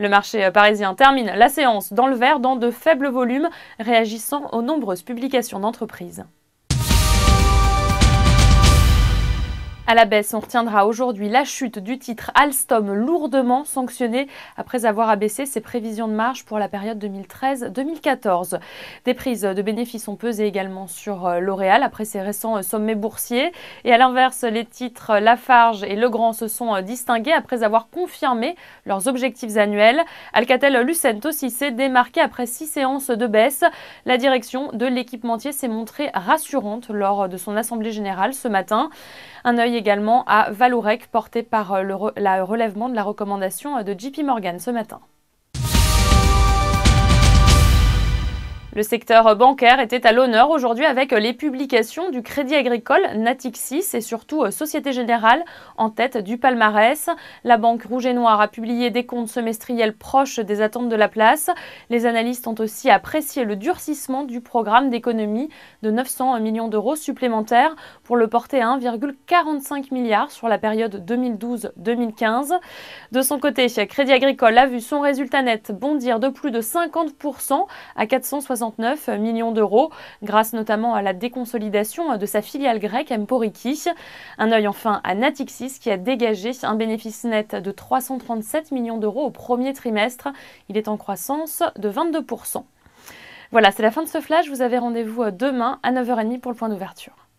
Le marché euh, parisien termine la séance dans le vert dans de faibles volumes, réagissant aux nombreuses publications d'entreprises. À la baisse, on retiendra aujourd'hui la chute du titre Alstom lourdement sanctionné après avoir abaissé ses prévisions de marge pour la période 2013-2014. Des prises de bénéfices ont pesé également sur euh, L'Oréal après ses récents euh, sommets boursiers. Et à l'inverse, les titres euh, Lafarge et Legrand se sont distingués après avoir confirmé leurs objectifs annuels. Alcatel-Lucent aussi s'est démarqué après six séances de baisse. La direction de l'équipementier s'est montrée rassurante lors de son assemblée générale ce matin. Un œil également à Valourec, porté par euh, le relèvement de la recommandation euh, de JP Morgan ce matin. Le secteur bancaire était à l'honneur aujourd'hui avec les publications du Crédit Agricole, Natixis et surtout euh, Société Générale en tête du palmarès. La banque Rouge et Noir a publié des comptes semestriels proches des attentes de la place. Les analystes ont aussi apprécié le durcissement du programme d'économie de 900 millions d'euros supplémentaires pour le porter à 1,45 milliard sur la période 2012-2015. De son côté, Crédit Agricole a vu son résultat net bondir de plus de 50% à 460 millions d'euros, grâce notamment à la déconsolidation de sa filiale grecque Emporiki. Un œil enfin à Natixis qui a dégagé un bénéfice net de 337 millions d'euros au premier trimestre. Il est en croissance de 22%. Voilà, c'est la fin de ce flash. Vous avez rendez-vous euh, demain à 9h30 pour le point d'ouverture.